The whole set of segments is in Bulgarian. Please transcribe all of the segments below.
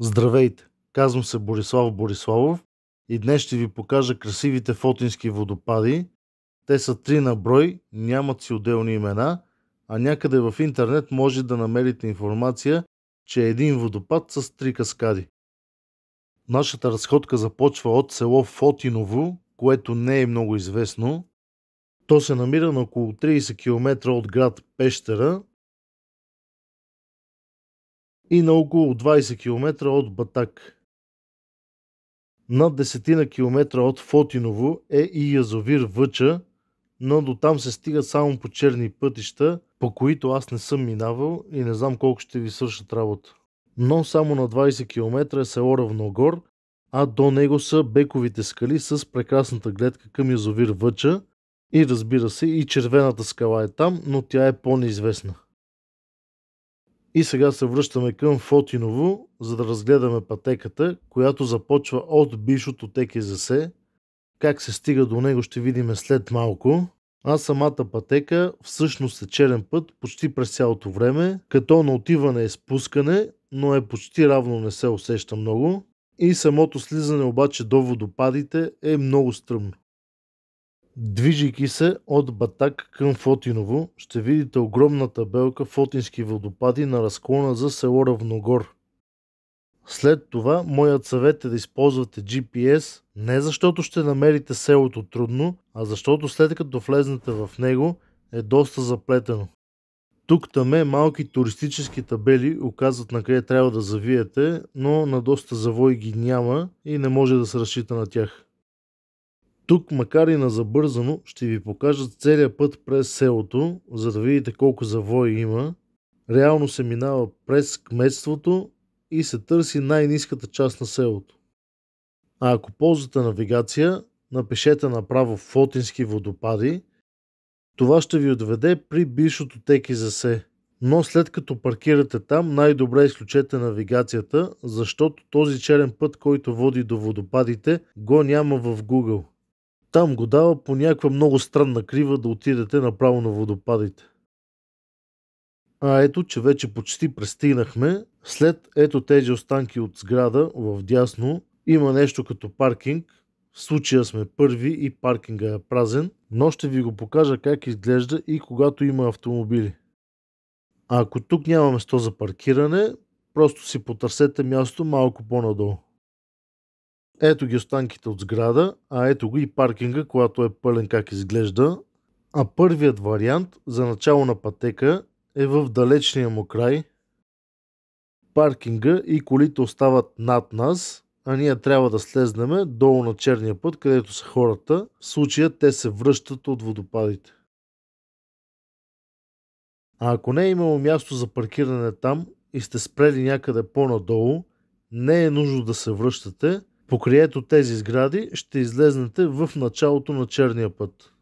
Здравейте! Казвам се Борислав Бориславов и днес ще ви покажа красивите фотински водопади. Те са три на брой, нямат си отделни имена, а някъде в интернет може да намерите информация, че е един водопад с три каскади. Нашата разходка започва от село Фотиново, което не е много известно. То се намира на около 30 км от град Пещера и на около 20 км от Батак. На десетина километра от Фотиново е и язовир Въча, но до там се стига само по черни пътища, по които аз не съм минавал и не знам колко ще ви свършат работа. Но само на 20 км е село Равногор, а до него са Бековите скали с прекрасната гледка към язовир Въча и разбира се и червената скала е там, но тя е по-неизвестна. И сега се връщаме към Фотиново, за да разгледаме пътеката, която започва от бившото ТКЗС. Как се стига до него ще видим след малко. А самата пътека всъщност е черен път почти през цялото време, като на отиване е спускане, но е почти равно не се усеща много. И самото слизане обаче до водопадите е много стръмно. Движейки се от Батак към Фотиново, ще видите огромна табелка Фотински водопади на разклона за село Равногор. След това, моят съвет е да използвате GPS, не защото ще намерите селото трудно, а защото след като влезнете в него е доста заплетено. Тук таме малки туристически табели оказват на къде трябва да завиете, но на доста завой ги няма и не може да се разчита на тях. Тук, макар и на забързано, ще ви покажа целия път през селото, за да видите колко завои има. Реално се минава през кметството и се търси най-низката част на селото. А ако ползвате навигация, напишете направо Фотински водопади. Това ще ви отведе при бившото теки засе. Но след като паркирате там, най-добре изключете навигацията, защото този черен път, който води до водопадите, го няма в Google. Там го дава по някаква много странна крива да отидете направо на водопадите. А ето, че вече почти престигнахме. След ето тези останки от сграда в дясно има нещо като паркинг. В случая сме първи и паркинга е празен, но ще ви го покажа как изглежда и когато има автомобили. А ако тук няма место за паркиране, просто си потърсете място малко по-надолу. Ето ги останките от сграда, а ето го и паркинга, когато е пълен как изглежда. А първият вариант за начало на пътека е в далечния му край. Паркинга и колите остават над нас, а ние трябва да слезнеме долу на черния път, където са хората. В случая те се връщат от водопадите. А ако не е имало място за паркиране там и сте спрели някъде по-надолу, не е нужно да се връщате – Покрието тези сгради ще излезнете в началото на черния път.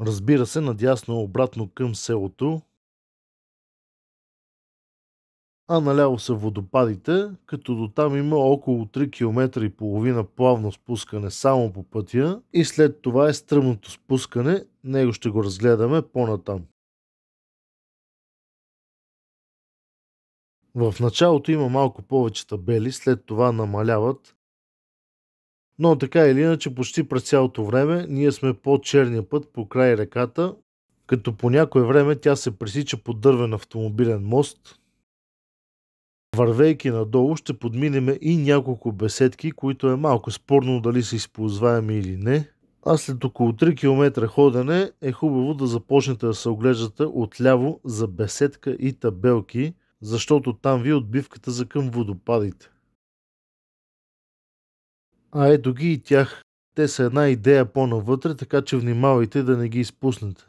Разбира се, надясно обратно към селото, а наляво са водопадите, като до там има около 3 км и половина плавно спускане само по пътя и след това е стръмното спускане, него ще го разгледаме по-натам. В началото има малко повече табели, след това намаляват. Но така или иначе, почти през цялото време ние сме по черния път по край реката, като по някое време тя се пресича по дървен автомобилен мост. Вървейки надолу ще подминеме и няколко беседки, които е малко спорно дали са използваеми или не. А след около 3 км ходене е хубаво да започнете да се оглеждате отляво за беседка и табелки, защото там ви е отбивката за към водопадите. А ето ги и тях. Те са една идея по-навътре, така че внимавайте да не ги изпуснете.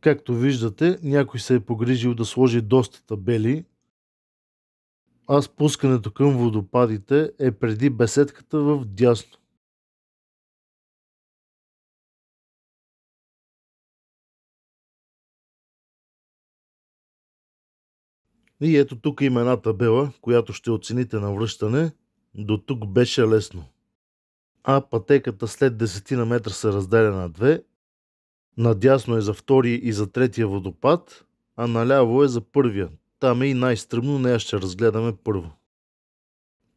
Както виждате, някой се е погрижил да сложи доста табели, а спускането към водопадите е преди беседката в дясно. И ето тук има една табела, която ще оцените на връщане. До тук беше лесно. А пътеката след 10 на метра се разделя на две. Надясно е за втори и за третия водопад, а наляво е за първия. Там е и най-стръмно, нея ще разгледаме първо.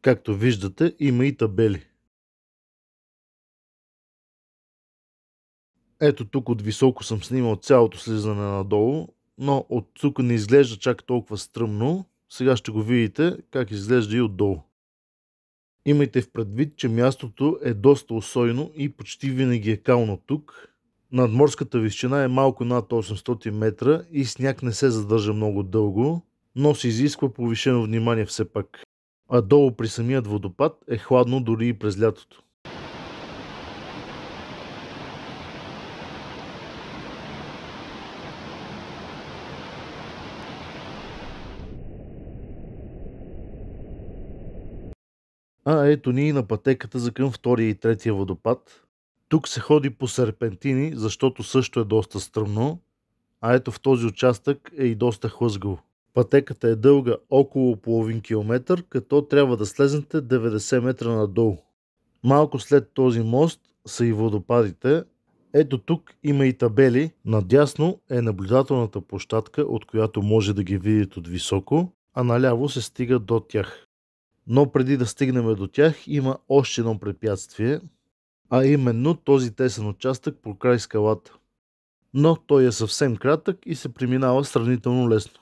Както виждате, има и табели. Ето тук от високо съм снимал цялото слизане надолу, но от тук не изглежда чак толкова стръмно. Сега ще го видите как изглежда и отдолу. Имайте в предвид, че мястото е доста осойно и почти винаги е кално тук. Надморската височина е малко над 800 метра и сняг не се задържа много дълго, но се изисква повишено внимание все пак. А долу при самият водопад е хладно дори и през лятото. А ето ни и на пътеката за към втория и третия водопад. Тук се ходи по серпентини, защото също е доста стръмно, а ето в този участък е и доста хлъзгаво. Пътеката е дълга около половин километър, като трябва да слезнете 90 метра надолу. Малко след този мост са и водопадите. Ето тук има и табели. Надясно е наблюдателната площадка, от която може да ги видите от високо, а наляво се стига до тях. Но преди да стигнем до тях, има още едно препятствие, а именно този тесен участък по край скалата. Но той е съвсем кратък и се преминава сравнително лесно.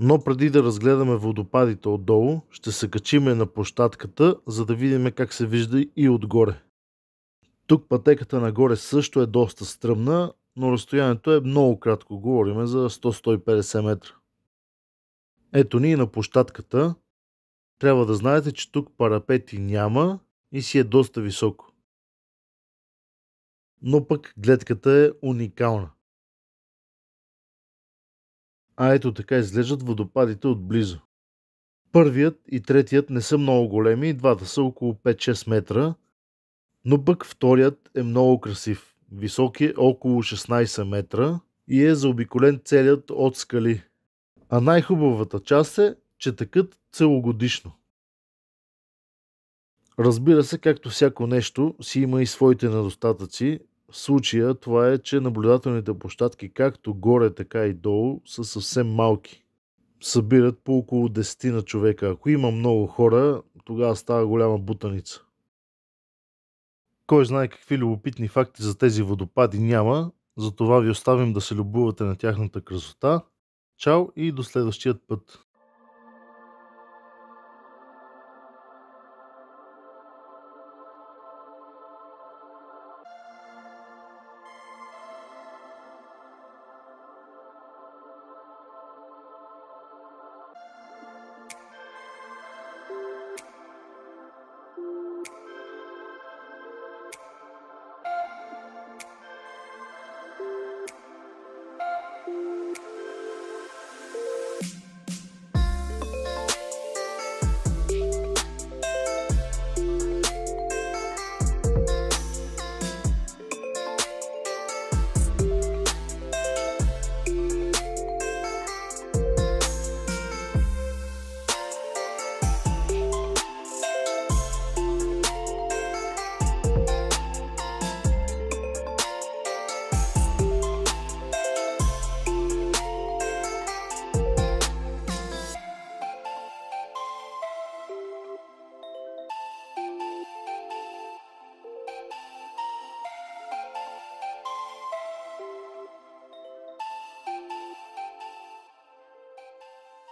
Но преди да разгледаме водопадите отдолу, ще се качиме на площадката, за да видим как се вижда и отгоре. Тук пътеката нагоре също е доста стръмна, но разстоянието е много кратко, говорим за 100-150 метра. Ето ни на площадката. Трябва да знаете, че тук парапети няма и си е доста високо. Но пък гледката е уникална. А ето така изглеждат водопадите отблизо. Първият и третият не са много големи, двата са около 5-6 метра – но пък вторият е много красив. Висок е около 16 метра и е заобиколен целият от скали. А най-хубавата част е, че такът целогодишно. Разбира се, както всяко нещо, си има и своите недостатъци. В случая това е, че наблюдателните площадки, както горе, така и долу, са съвсем малки. Събират по около 10 на човека. Ако има много хора, тогава става голяма бутаница. Кой знае какви любопитни факти за тези водопади няма, затова ви оставим да се любувате на тяхната красота. Чао и до следващия път!